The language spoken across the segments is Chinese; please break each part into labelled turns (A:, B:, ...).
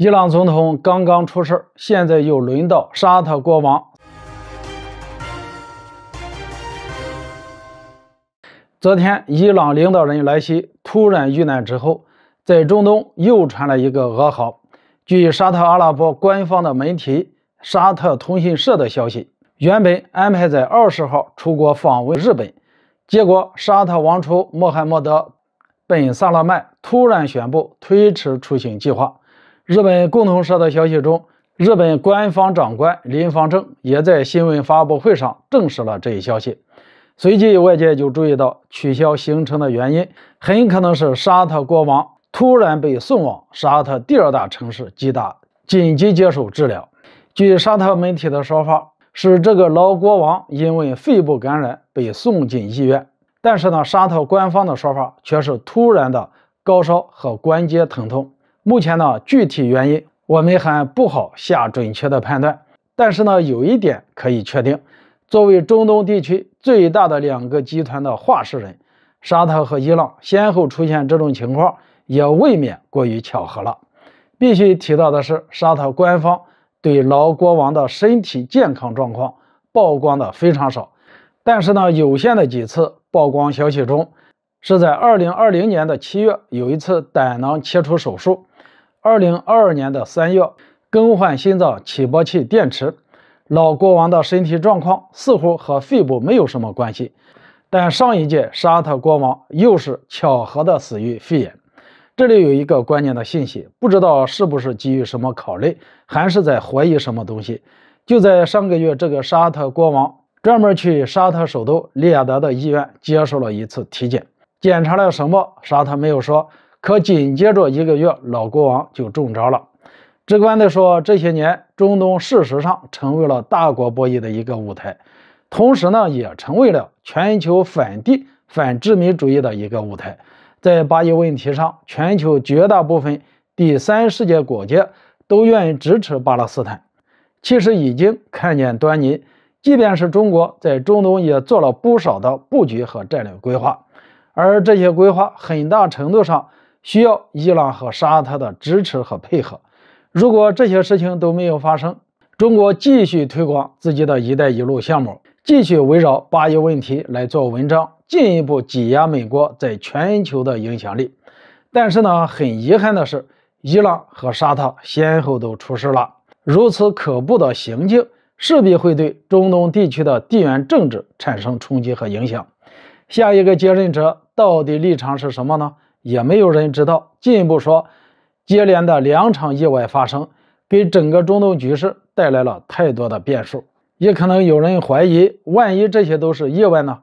A: 伊朗总统刚刚出事儿，现在又轮到沙特国王。昨天，伊朗领导人莱西突然遇难之后，在中东又传了一个噩耗。据沙特阿拉伯官方的媒体沙特通讯社的消息，原本安排在二十号出国访问日本，结果沙特王储穆罕默德·本·萨勒曼突然宣布推迟出行计划。日本共同社的消息中，日本官方长官林方正也在新闻发布会上证实了这一消息。随即，外界就注意到取消行程的原因，很可能是沙特国王突然被送往沙特第二大城市吉达紧急接受治疗。据沙特媒体的说法，是这个老国王因为肺部感染被送进医院，但是呢，沙特官方的说法却是突然的高烧和关节疼痛。目前呢，具体原因我们还不好下准确的判断。但是呢，有一点可以确定，作为中东地区最大的两个集团的化石人，沙特和伊朗先后出现这种情况，也未免过于巧合了。必须提到的是，沙特官方对老国王的身体健康状况曝光的非常少。但是呢，有限的几次曝光消息中，是在二零二零年的七月有一次胆囊切除手术。二零二二年的三月，更换心脏起搏器电池。老国王的身体状况似乎和肺部没有什么关系，但上一届沙特国王又是巧合的死于肺炎。这里有一个关键的信息，不知道是不是基于什么考虑，还是在怀疑什么东西？就在上个月，这个沙特国王专门去沙特首都利雅得的医院接受了一次体检，检查了什么？沙特没有说。可紧接着一个月，老国王就中招了。直观地说，这些年中东事实上成为了大国博弈的一个舞台，同时呢，也成为了全球反帝反殖民主义的一个舞台。在巴以问题上，全球绝大部分第三世界国家都愿意支持巴勒斯坦。其实已经看见端倪，即便是中国在中东也做了不少的布局和战略规划，而这些规划很大程度上。需要伊朗和沙特的支持和配合。如果这些事情都没有发生，中国继续推广自己的一带一路项目，继续围绕巴以问题来做文章，进一步挤压美国在全球的影响力。但是呢，很遗憾的是，伊朗和沙特先后都出事了。如此可怖的行径，势必会对中东地区的地缘政治产生冲击和影响。下一个接任者到底立场是什么呢？也没有人知道。进一步说，接连的两场意外发生，给整个中东局势带来了太多的变数。也可能有人怀疑：万一这些都是意外呢？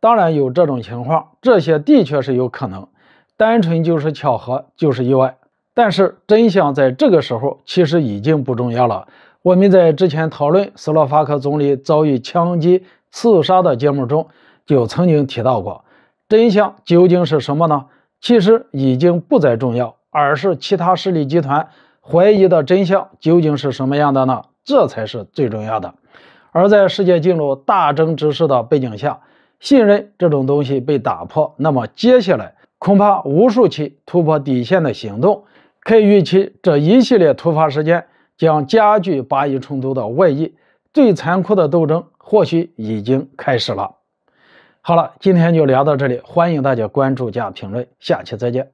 A: 当然有这种情况，这些的确是有可能，单纯就是巧合，就是意外。但是真相在这个时候其实已经不重要了。我们在之前讨论斯洛伐克总理遭遇枪击刺杀的节目中就曾经提到过，真相究竟是什么呢？其实已经不再重要，而是其他势力集团怀疑的真相究竟是什么样的呢？这才是最重要的。而在世界进入大争之势的背景下，信任这种东西被打破，那么接下来恐怕无数起突破底线的行动可以预期，这一系列突发事件将加剧巴以冲突的外溢，最残酷的斗争或许已经开始了。好了，今天就聊到这里，欢迎大家关注加评论，下期再见。